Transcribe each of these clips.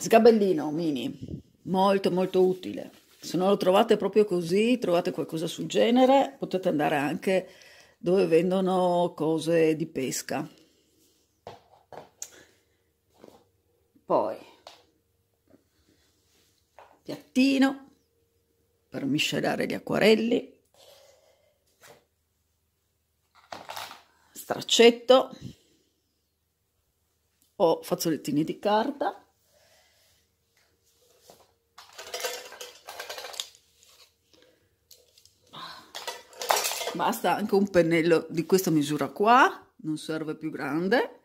Sgabellino mini, molto molto utile. Se non lo trovate proprio così, trovate qualcosa sul genere, potete andare anche dove vendono cose di pesca. Poi piattino per miscelare gli acquarelli. Straccetto o fazzolettini di carta basta anche un pennello di questa misura qua non serve più grande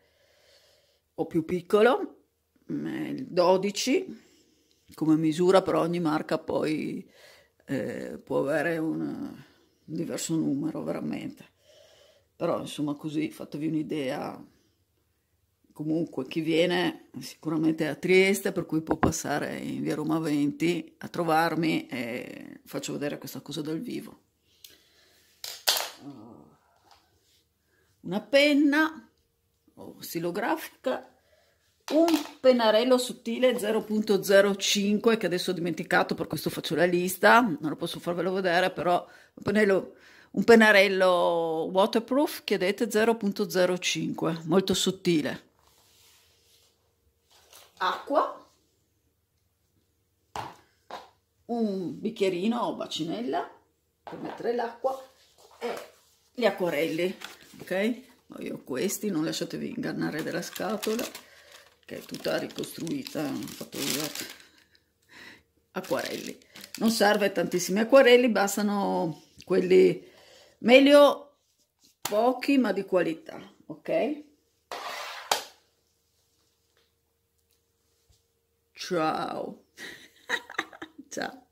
o più piccolo mm, il 12 come misura però ogni marca poi eh, può avere un, un diverso numero veramente però insomma così fatevi un'idea comunque chi viene sicuramente a Trieste per cui può passare in via Roma 20 a trovarmi e faccio vedere questa cosa dal vivo Mm. una penna o stilografica, un pennarello sottile 0.05 che adesso ho dimenticato, per questo faccio la lista, non lo posso farvelo vedere, però un pennarello, un pennarello waterproof, chiedete 0.05, molto sottile. Acqua, un bicchierino o bacinella per mettere l'acqua e gli acquarelli, ok? No, io ho questi, non lasciatevi ingannare dalla scatola, che è tutta ricostruita, fatto acquarelli. Non serve tantissimi acquarelli, bastano quelli meglio pochi ma di qualità, ok? Ciao! Ciao!